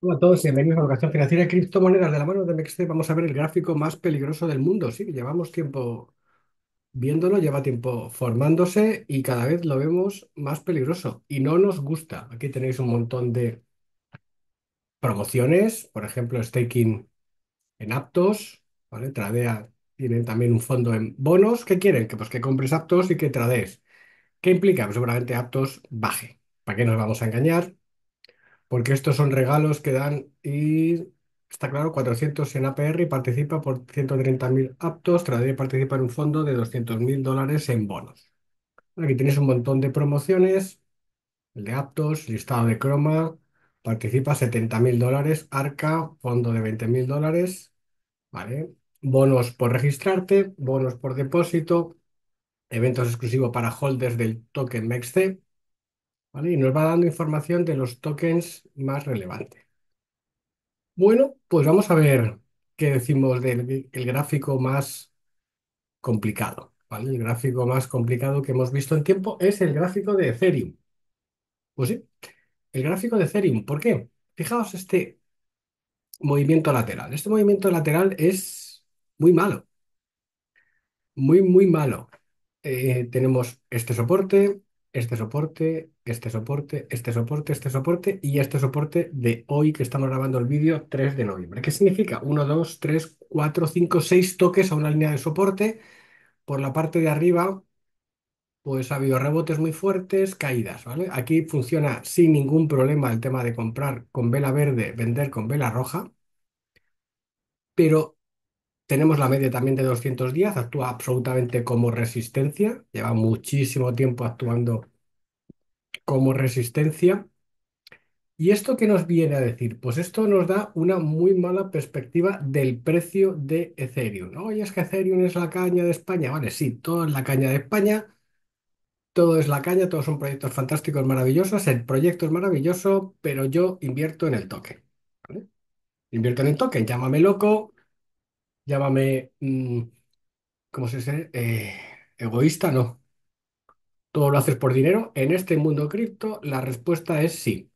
Hola a todos, bienvenidos a Educación Financiera y Criptomonedas. De la mano de MXT. vamos a ver el gráfico más peligroso del mundo. Sí, llevamos tiempo viéndolo, lleva tiempo formándose y cada vez lo vemos más peligroso y no nos gusta. Aquí tenéis un montón de promociones, por ejemplo, staking en Aptos, ¿vale? Tradea tienen también un fondo en bonos. ¿Qué quieren? Que pues que compres Aptos y que tradees. ¿Qué implica? Pues seguramente Aptos baje. ¿Para qué nos vamos a engañar? porque estos son regalos que dan y está claro, 400 en APR y participa por 130.000 aptos, Trataría de participa en un fondo de 200.000 dólares en bonos. Aquí tenéis un montón de promociones, el de aptos, listado de croma, participa 70.000 dólares, arca, fondo de 20.000 dólares, ¿vale? Bonos por registrarte, bonos por depósito, eventos exclusivos para holders del token MEXC, y nos va dando información de los tokens más relevantes. Bueno, pues vamos a ver qué decimos del el gráfico más complicado. El gráfico más complicado que hemos visto en tiempo es el gráfico de Ethereum. Pues sí, el gráfico de Ethereum. ¿Por qué? Fijaos este movimiento lateral. Este movimiento lateral es muy malo. Muy, muy malo. Eh, tenemos este soporte, este soporte, este soporte, este soporte, este soporte y este soporte de hoy que estamos grabando el vídeo 3 de noviembre. ¿Qué significa? 1, 2, 3, 4, 5, 6 toques a una línea de soporte. Por la parte de arriba, pues ha habido rebotes muy fuertes, caídas, ¿vale? Aquí funciona sin ningún problema el tema de comprar con vela verde, vender con vela roja. Pero tenemos la media también de 200 días, actúa absolutamente como resistencia, lleva muchísimo tiempo actuando como resistencia. ¿Y esto qué nos viene a decir? Pues esto nos da una muy mala perspectiva del precio de Ethereum. Oye, es que Ethereum es la caña de España. Vale, sí, todo es la caña de España, todo es la caña, todos son proyectos fantásticos, maravillosos, el proyecto es maravilloso, pero yo invierto en el token. Invierto en el token, llámame loco, llámame, mm, ¿cómo se dice? Eh, egoísta, no. Todo lo haces por dinero. En este mundo cripto, la respuesta es sí.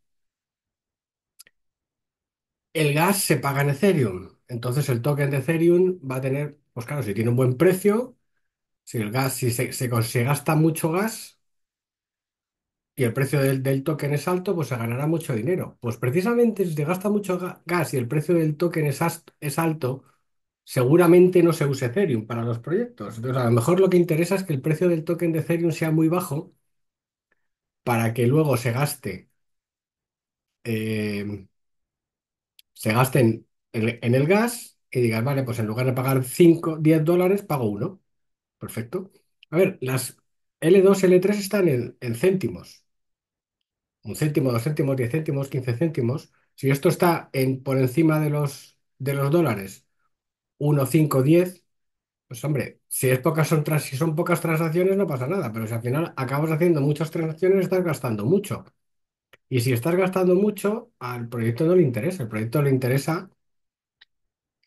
El gas se paga en Ethereum. Entonces el token de Ethereum va a tener, pues claro, si tiene un buen precio, si el gas, si se, se, gasta mucho gas y el precio del, token es alto, pues se ganará mucho dinero. Pues precisamente si se gasta mucho gas y el precio del token es alto, seguramente no se use Ethereum para los proyectos. Entonces, a lo mejor lo que interesa es que el precio del token de Ethereum sea muy bajo para que luego se gaste, eh, se gasten en, el gas y digas, vale, pues en lugar de pagar 5, 10 dólares, pago 1. Perfecto. A ver, las L2, L3 están en, céntimos. Un céntimo, dos céntimos, diez céntimos, quince céntimos. Si esto está en, por encima de los, de los dólares, 1, 5, 10, pues hombre, si, es pocas son si son pocas transacciones no pasa nada, pero si al final acabas haciendo muchas transacciones estás gastando mucho. Y si estás gastando mucho, al proyecto no le interesa. El proyecto le interesa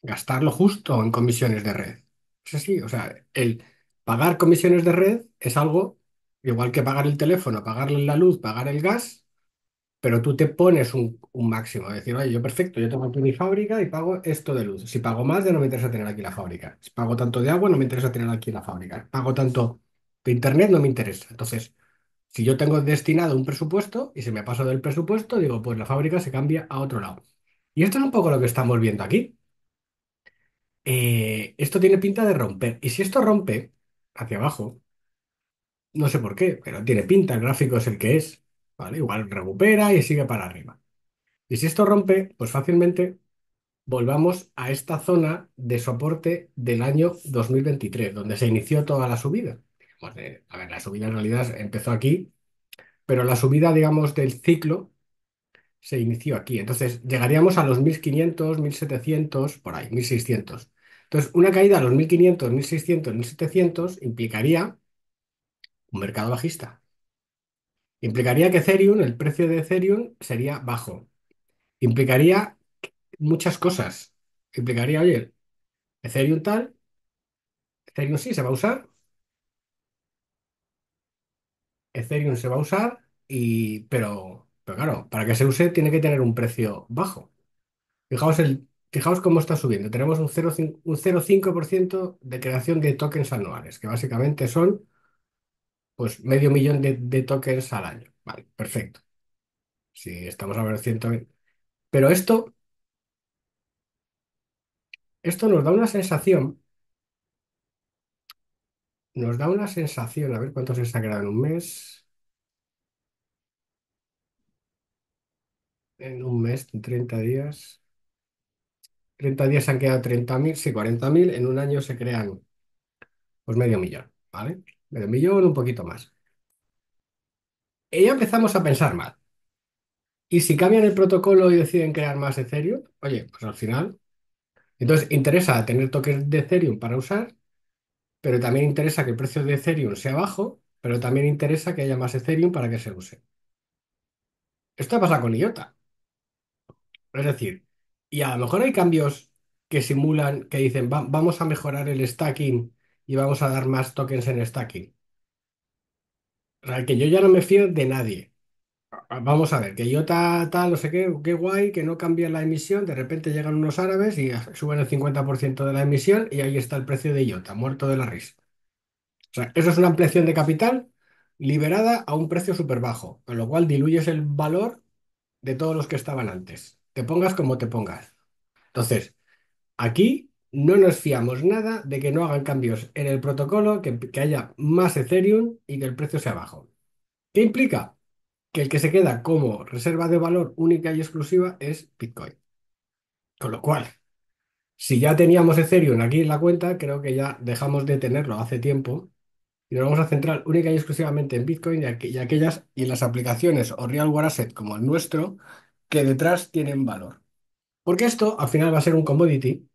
gastarlo justo en comisiones de red. Es así, o sea, el pagar comisiones de red es algo igual que pagar el teléfono, pagarle la luz, pagar el gas, pero tú te pones un, máximo, decir, oye, yo perfecto, yo tengo aquí mi fábrica y pago esto de luz. Si pago más, ya no me interesa tener aquí la fábrica. Si pago tanto de agua, no me interesa tener aquí la fábrica. Pago tanto de internet, no me interesa. Entonces, si yo tengo destinado un presupuesto y se me ha pasado del presupuesto, digo, pues la fábrica se cambia a otro lado. Y esto es un poco lo que estamos viendo aquí. Eh, esto tiene pinta de romper. Y si esto rompe hacia abajo, no sé por qué, pero tiene pinta, el gráfico es el que es. Igual recupera y sigue para arriba. Y si esto rompe, pues fácilmente volvamos a esta zona de soporte del año 2023, donde se inició toda la subida. a ver, la subida en realidad empezó aquí, pero la subida, digamos, del ciclo se inició aquí. Entonces, llegaríamos a los 1500, 1700, por ahí, 1600. Entonces, una caída a los 1500, 1600, 1700 implicaría un mercado bajista. Implicaría que Ethereum, el precio de Ethereum sería bajo. Implicaría muchas cosas. Implicaría, oye, Ethereum tal, Ethereum sí se va a usar, Ethereum se va a usar, y, pero, pero claro, para que se use tiene que tener un precio bajo. Fijaos, el, fijaos cómo está subiendo. Tenemos un 0,5% un 0,5% de creación de tokens anuales, que básicamente son pues medio millón de, tokens al año. Vale, perfecto. Si estamos a ver 120. Pero esto, esto nos da una sensación, nos da una sensación, a ver cuántos se han creado en un mes. En un mes, en 30 días. 30 días se han quedado 30.000, sí, 40.000. En un año se crean pues medio millón, ¿vale? medio millón, un poquito más. Y ya empezamos a pensar mal. Y si cambian el protocolo y deciden crear más Ethereum, oye, pues al final. Entonces, interesa tener toques de Ethereum para usar, pero también interesa que el precio de Ethereum sea bajo, pero también interesa que haya más Ethereum para que se use. Esto pasa con IOTA. Es decir, y a lo mejor hay cambios que simulan, que dicen, vamos a mejorar el stacking y vamos a dar más tokens en stacking. O sea, que yo ya no me fío de nadie. Vamos a ver, que yo tal, tal, no sé qué, qué guay, que no cambia la emisión, de repente llegan unos árabes y suben el 50% de la emisión y ahí está el precio de IOTA, muerto de la risa. O sea, eso es una ampliación de capital liberada a un precio súper bajo, con lo cual diluyes el valor de todos los que estaban antes. Te pongas como te pongas. Entonces, aquí no nos fiamos nada de que no hagan cambios en el protocolo, que, haya más Ethereum y que el precio sea bajo. ¿Qué implica? Que el que se queda como reserva de valor única y exclusiva es Bitcoin. Con lo cual, si ya teníamos Ethereum aquí en la cuenta, creo que ya dejamos de tenerlo hace tiempo y nos vamos a centrar única y exclusivamente en Bitcoin y, aquellas y las aplicaciones o real-world asset como el nuestro que detrás tienen valor. Porque esto al final va a ser un commodity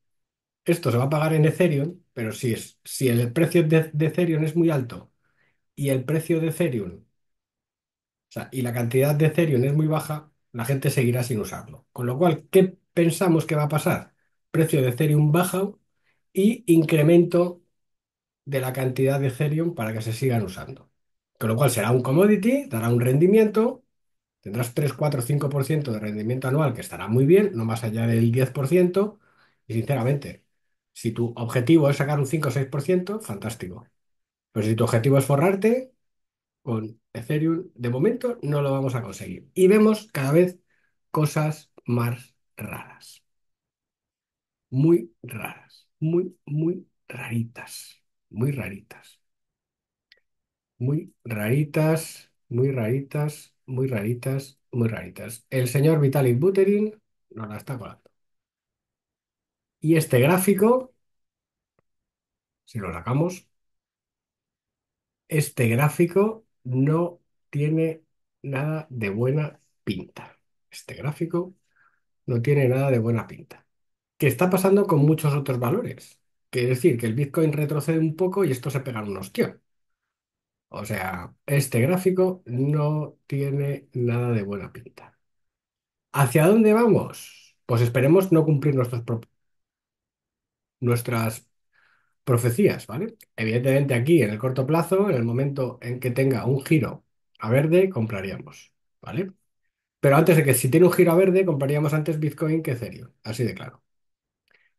esto se va a pagar en Ethereum, pero si, si el precio de, de Ethereum es muy alto y el precio de Ethereum, o sea, y la cantidad de Ethereum es muy baja, la gente seguirá sin usarlo. Con lo cual, ¿qué pensamos que va a pasar? Precio de Ethereum baja y incremento de la cantidad de Ethereum para que se sigan usando. Con lo cual será un commodity, dará un rendimiento, tendrás 3, 4, 5% de rendimiento anual, que estará muy bien, no más allá del 10%, y sinceramente, si tu objetivo es sacar un 5 o 6%, fantástico. Pero si tu objetivo es forrarte, con Ethereum de momento no lo vamos a conseguir. Y vemos cada vez cosas más raras. Muy raras. Muy, muy raritas. Muy raritas. Muy raritas, muy raritas, muy raritas, muy raritas. El señor Vitalik Buterin nos la está colando. Y este gráfico, si lo sacamos, este gráfico no tiene nada de buena pinta. Este gráfico no tiene nada de buena pinta. qué está pasando con muchos otros valores. Quiere decir, que el Bitcoin retrocede un poco y esto se pega un hostia. O sea, este gráfico no tiene nada de buena pinta. ¿Hacia dónde vamos? Pues esperemos no cumplir nuestros propósitos nuestras profecías, ¿vale? Evidentemente aquí, en el corto plazo, en el momento en que tenga un giro a verde, compraríamos, ¿vale? Pero antes de que si tiene un giro a verde, compraríamos antes Bitcoin que Ethereum, así de claro.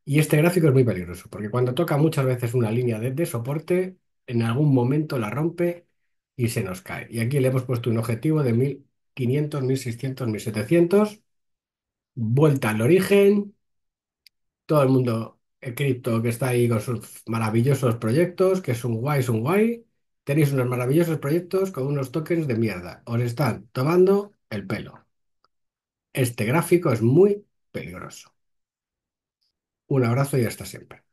Y este gráfico es muy peligroso, porque cuando toca muchas veces una línea de, de soporte, en algún momento la rompe y se nos cae. Y aquí le hemos puesto un objetivo de 1500, 1600, 1700, vuelta al origen, todo el mundo el cripto que está ahí con sus maravillosos proyectos, que es un guay, es un guay. Tenéis unos maravillosos proyectos con unos tokens de mierda. Os están tomando el pelo. Este gráfico es muy peligroso. Un abrazo y hasta siempre.